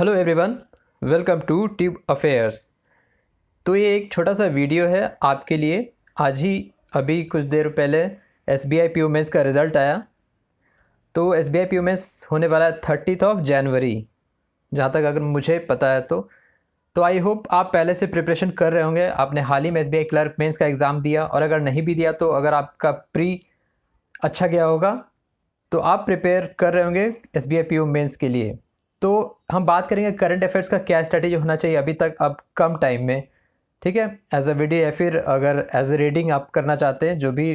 hello everyone welcome to tube affairs तो ये एक छोटा सा वीडियो है आपके लिए आज ही अभी कुछ देर पहले एस बी आई पी का रिज़ल्ट आया तो एस बी आई पी होने वाला है थर्टीथ ऑफ जनवरी जहाँ तक अगर मुझे पता है तो तो आई होप आप पहले से प्रिपरेशन कर रहे होंगे आपने हाल ही में S B I clerk mains का एग्ज़ाम दिया और अगर नहीं भी दिया तो अगर आपका प्री अच्छा गया होगा तो आप प्रिपेयर कर रहे होंगे S B I P mains के लिए तो हम बात करेंगे करंट अफेयर्स का क्या स्ट्रेटेजी होना चाहिए अभी तक अब कम टाइम में ठीक है एज अ वीडियो या फिर अगर एज अ रीडिंग आप करना चाहते हैं जो भी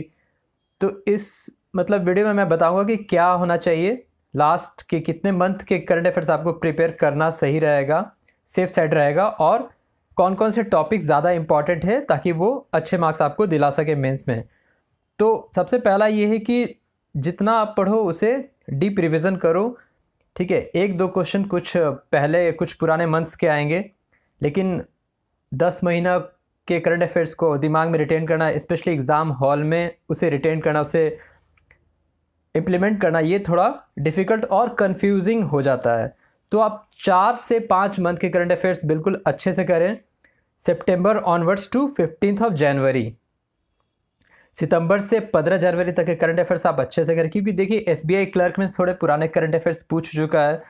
तो इस मतलब वीडियो में मैं बताऊंगा कि क्या होना चाहिए लास्ट के कितने मंथ के करंट अफेयर्स आपको प्रिपेयर करना सही रहेगा सेफ साइड रहेगा और कौन कौन से टॉपिक ज़्यादा इंपॉर्टेंट है ताकि वो अच्छे मार्क्स आपको दिला सके मेन्स में तो सबसे पहला ये है कि जितना आप पढ़ो उसे डीप रिविज़न करो ठीक है एक दो क्वेश्चन कुछ पहले कुछ पुराने मंथ्स के आएंगे लेकिन दस महीना के करंट अफेयर्स को दिमाग में रिटेन करना स्पेशली एग्ज़ाम हॉल में उसे रिटेन करना उसे इम्प्लीमेंट करना ये थोड़ा डिफ़िकल्ट और कन्फ्यूजिंग हो जाता है तो आप चार से पाँच मंथ के करंट अफेयर्स बिल्कुल अच्छे से करें September onwards to fifteenth of January सितंबर से 15 जनवरी तक के करंट अफेयर्स आप अच्छे से करें क्योंकि देखिए एस क्लर्क में थोड़े पुराने करंट अफेयर्स पूछ चुका है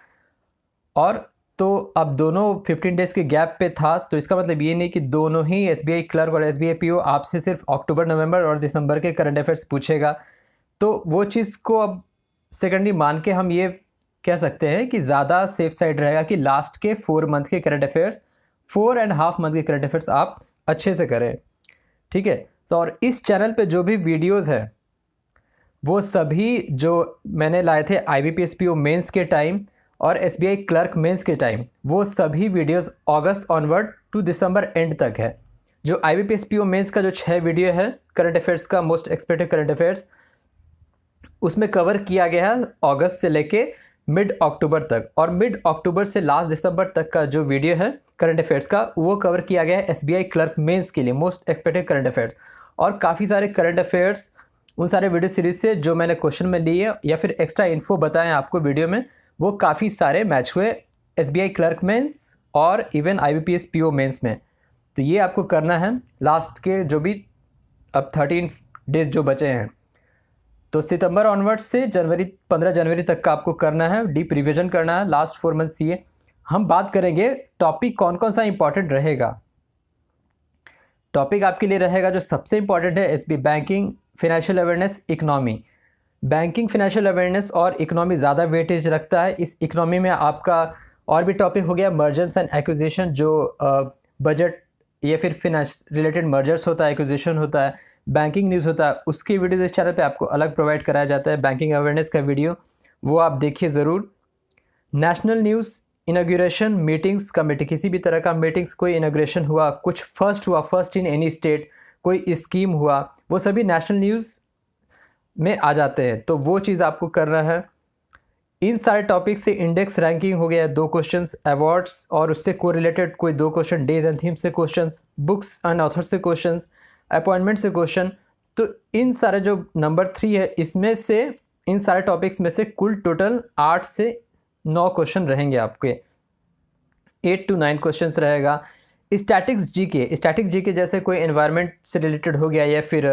और तो अब दोनों फिफ्टीन डेज़ के गैप पे था तो इसका मतलब ये नहीं कि दोनों ही एस क्लर्क और एस बी आपसे सिर्फ अक्टूबर नवंबर और दिसंबर के करंट अफेयर्स पूछेगा तो वो चीज़ को अब सेकेंडली मान के हम ये कह सकते हैं कि ज़्यादा सेफ साइड रहेगा कि लास्ट के फोर मंथ के current affairs four and half month के करंट अफेयर्स आप अच्छे से करें ठीक है तो और इस चैनल पे जो भी वीडियोस है वो सभी जो मैंने लाए थे I B P S P O mains के टाइम और S B I clerk mains के टाइम वो सभी videos August onward to December end तक है जो I B P S P O mains का जो छः वीडियो है करंट अफेयर्स का मोस्ट एक्सपेक्टेड करंट अफेयर्स उसमें कवर किया गया है अगस्त से लेके मिड अक्टूबर तक और मिड अक्टूबर से लास्ट दिसंबर तक का जो वीडियो है करंट अफेयर्स का वो कवर किया गया है S B I clerk mains के लिए मोस्ट एक्सपेक्टेड करंट अफेयर्स और काफ़ी सारे करंट अफेयर्स उन सारे वीडियो सीरीज़ से जो मैंने क्वेश्चन में लिए या फिर एक्स्ट्रा इन्फो बताए आपको वीडियो में वो काफ़ी सारे मैच हुए एस क्लर्क मेंस और even I B P S mains में तो ये आपको करना है लास्ट के जो भी अब थर्टीन डेज जो बचे हैं तो सितंबर ऑनवर्ड से जनवरी पंद्रह जनवरी तक का आपको करना है डीप रिविजन करना है लास्ट फोर मंथ्स ये हम बात करेंगे टॉपिक कौन कौन सा इंपॉर्टेंट रहेगा टॉपिक आपके लिए रहेगा जो सबसे इंपॉर्टेंट है S B banking financial awareness economy banking financial awareness और इकनॉमी ज़्यादा वेटेज रखता है इस इकनॉमी में आपका और भी टॉपिक हो गया मर्जर्स एंड एक्विजिशन जो बजट या फिर फिनेंस रिलेटेड मर्जर्स होता है एक्विजिशन होता है बैंकिंग न्यूज़ होता है उसकी वीडियोज़ इस चैनल पे आपको अलग प्रोवाइड कराया जाता है बैंकिंग अवेयरनेस का वीडियो वो आप देखिए ज़रूर national news inauguration meetings committee किसी भी तरह का मीटिंग्स कोई इनाग्रेशन हुआ कुछ फर्स्ट हुआ फर्स्ट इन एनी स्टेट कोई स्कीम हुआ वो सभी नेशनल न्यूज़ में आ जाते हैं तो वो चीज़ आपको करना है इन सारे टॉपिक से इंडेक्स रैंकिंग हो गया दो क्वेश्चंस अवार्ड्स और उससे को रिलेटेड कोई दो क्वेश्चन डेज एंड थीम से क्वेश्चंस बुक्स एंड ऑथर से क्वेश्चंस अपॉइंटमेंट से क्वेश्चन तो इन सारे जो नंबर थ्री है इसमें से इन सारे टॉपिक्स में से कुल टोटल आठ से नौ क्वेश्चन रहेंगे आपके एट टू नाइन क्वेश्चन रहेगा स्टैटिक्स जी के स्टैटिक जी के जैसे कोई एनवायरनमेंट से रिलेटेड हो गया या फिर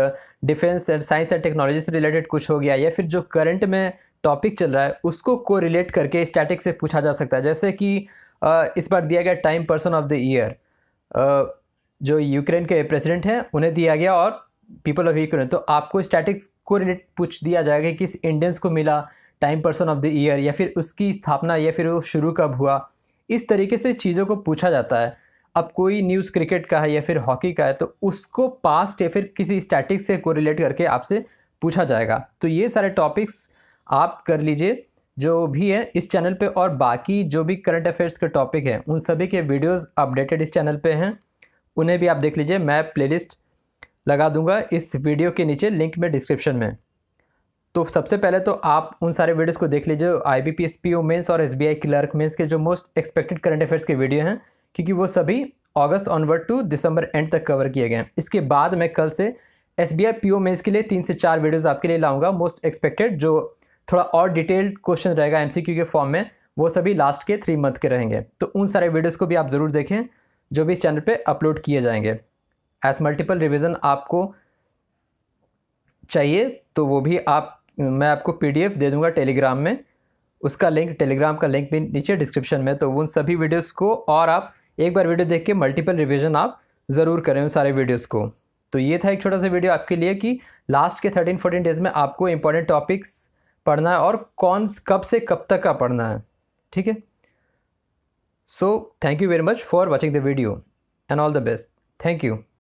defence and science and technology से रिलेटेड कुछ हो गया या फिर जो करंट में टॉपिक चल रहा है उसको को रिलेट करके स्टैटिक से पूछा जा सकता है जैसे कि इस बार दिया गया Time person of the year जो यूक्रेन के प्रेसिडेंट हैं उन्हें दिया गया और पीपल ऑफ यूक्रेन तो आपको स्टैटिक्स को रिलेट पूछ दिया जाएगा कि किस इंडियंस को मिला Time person of the year या फिर उसकी स्थापना या फिर वो शुरू कब हुआ इस तरीके से चीज़ों को पूछा जाता है अब कोई न्यूज़ क्रिकेट का है या फिर हॉकी का है तो उसको पास्ट या फिर किसी स्टैटिक्स से कोरिलेट करके आपसे पूछा जाएगा तो ये सारे टॉपिक्स आप कर लीजिए जो भी है इस चैनल पे और बाकी जो भी करंट अफेयर्स के टॉपिक हैं उन सभी के वीडियोस अपडेटेड इस चैनल पे हैं उन्हें भी आप देख लीजिए मैं प्लेलिस्ट लगा दूंगा इस वीडियो के नीचे लिंक में डिस्क्रिप्शन में तो सबसे पहले तो आप उन सारे वीडियोस को देख लीजिए I B P S P O mains और S B I clerk mains के जो मोस्ट एक्सपेक्टेड करंट अफेयर्स के वीडियो हैं क्योंकि वो सभी August onward to December end तक कवर किए गए हैं इसके बाद मैं कल से S B I P O mains के लिए तीन से चार वीडियोज़ आपके लिए लाऊंगा मोस्ट एक्सपेक्टेड जो थोड़ा और डिटेल्ड क्वेश्चन रहेगा एम सी क्यू के फॉर्म में वो सभी लास्ट के थ्री मंथ के रहेंगे तो उन सारे वीडियोज़ को भी आप ज़रूर देखें जो भी इस चैनल पर अपलोड किए जाएंगे एज मल्टीपल रिविज़न आपको चाहिए तो वो भी आप मैं आपको पीडीएफ दे दूंगा टेलीग्राम में उसका लिंक टेलीग्राम का लिंक भी नीचे डिस्क्रिप्शन में तो उन सभी वीडियोस को और आप एक बार वीडियो देख के मल्टीपल रिवीजन आप ज़रूर करें उन सारे वीडियोस को तो ये था एक छोटा सा वीडियो आपके लिए कि लास्ट के थर्टीन फोर्टीन डेज़ में आपको इंपॉर्टेंट टॉपिक्स पढ़ना है और कौन कब से कब तक का पढ़ना है ठीक है so thank you very much for watching the video and all the best thank you